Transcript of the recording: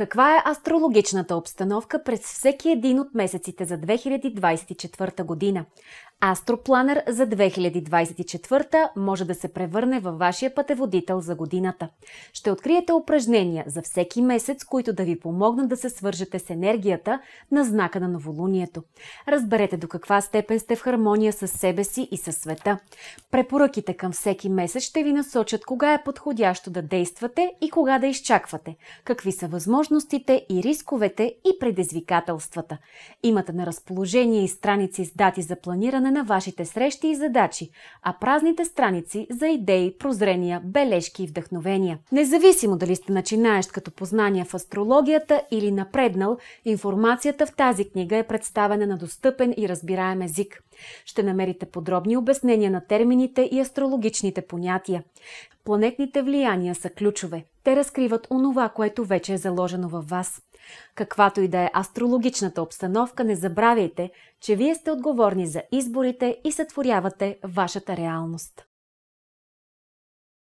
Каква е астрологичната обстановка през всеки един от месеците за 2024 година? Астропланер за 2024 може да се превърне във вашия пътеводител за годината. Ще откриете упражнения за всеки месец, които да ви помогнат да се свържете с енергията на знака на новолунието. Разберете до каква степен сте в хармония с себе си и с света. Препоръките към всеки месец ще ви насочат кога е подходящо да действате и кога да изчаквате, какви са възможностите и рисковете и предизвикателствата. Имате на разположение и страници с дати за планиране разглеждане на вашите срещи и задачи, а празните страници за идеи, прозрения, бележки и вдъхновения. Независимо дали сте начинаещ като познания в астрологията или напреднал, информацията в тази книга е представена на достъпен и разбираем език. Ще намерите подробни обяснения на термините и астрологичните понятия. Планетните влияния са ключове. Те разкриват онова, което вече е заложено във вас. Каквато и да е астрологичната обстановка, не забравяйте, че вие сте отговорни за изборите и сътворявате вашата реалност.